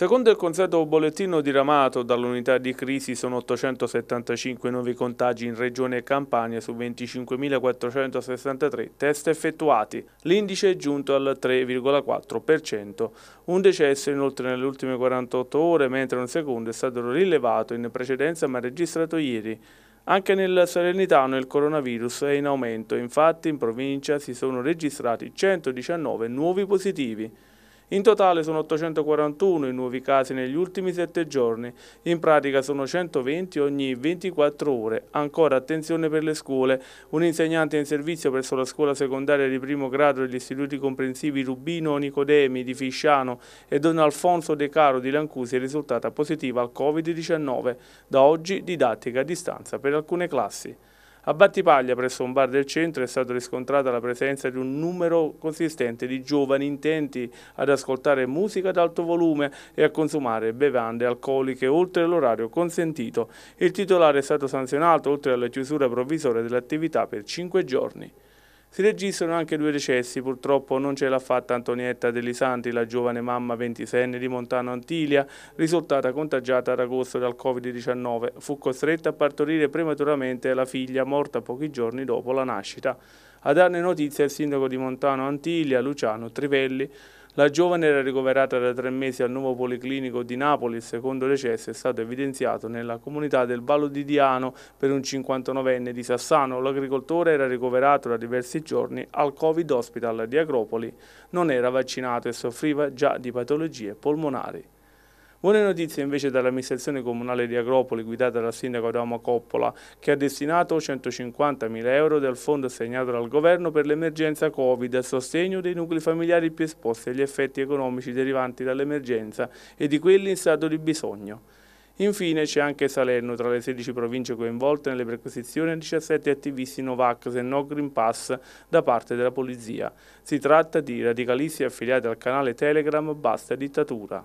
Secondo il consueto bollettino diramato dall'unità di crisi sono 875 nuovi contagi in Regione Campania su 25.463 test effettuati. L'indice è giunto al 3,4%. Un decesso inoltre nelle ultime 48 ore, mentre un secondo è stato rilevato in precedenza ma registrato ieri. Anche nel Salernitano il coronavirus è in aumento, infatti in provincia si sono registrati 119 nuovi positivi. In totale sono 841 i nuovi casi negli ultimi 7 giorni, in pratica sono 120 ogni 24 ore. Ancora attenzione per le scuole, un insegnante in servizio presso la scuola secondaria di primo grado degli istituti comprensivi Rubino Nicodemi di Fisciano e Don Alfonso De Caro di Lancusi è risultata positiva al Covid-19. Da oggi didattica a distanza per alcune classi. A Battipaglia, presso un bar del centro, è stata riscontrata la presenza di un numero consistente di giovani intenti ad ascoltare musica ad alto volume e a consumare bevande alcoliche oltre l'orario consentito. Il titolare è stato sanzionato oltre alla chiusura provvisoria dell'attività per cinque giorni. Si registrano anche due decessi, purtroppo non ce l'ha fatta Antonietta Delisanti, la giovane mamma 26enne di Montano Antilia, risultata contagiata ad agosto dal Covid-19. Fu costretta a partorire prematuramente la figlia morta pochi giorni dopo la nascita. A darne notizia il sindaco di Montano Antilia, Luciano Trivelli, la giovane era ricoverata da tre mesi al nuovo policlinico di Napoli. Il secondo decesso è stato evidenziato nella comunità del Vallo di Diano per un 59enne di Sassano. L'agricoltore era ricoverato da diversi giorni al Covid Hospital di Acropoli. Non era vaccinato e soffriva già di patologie polmonari. Buone notizie invece dall'amministrazione comunale di Agropoli guidata dal sindaco Adamo Coppola che ha destinato 150.000 euro dal fondo assegnato dal governo per l'emergenza Covid a sostegno dei nuclei familiari più esposti agli effetti economici derivanti dall'emergenza e di quelli in stato di bisogno. Infine c'è anche Salerno, tra le 16 province coinvolte nelle perquisizioni 17 attivisti Novax e No Green Pass da parte della polizia. Si tratta di radicalisti affiliati al canale Telegram Basta Dittatura.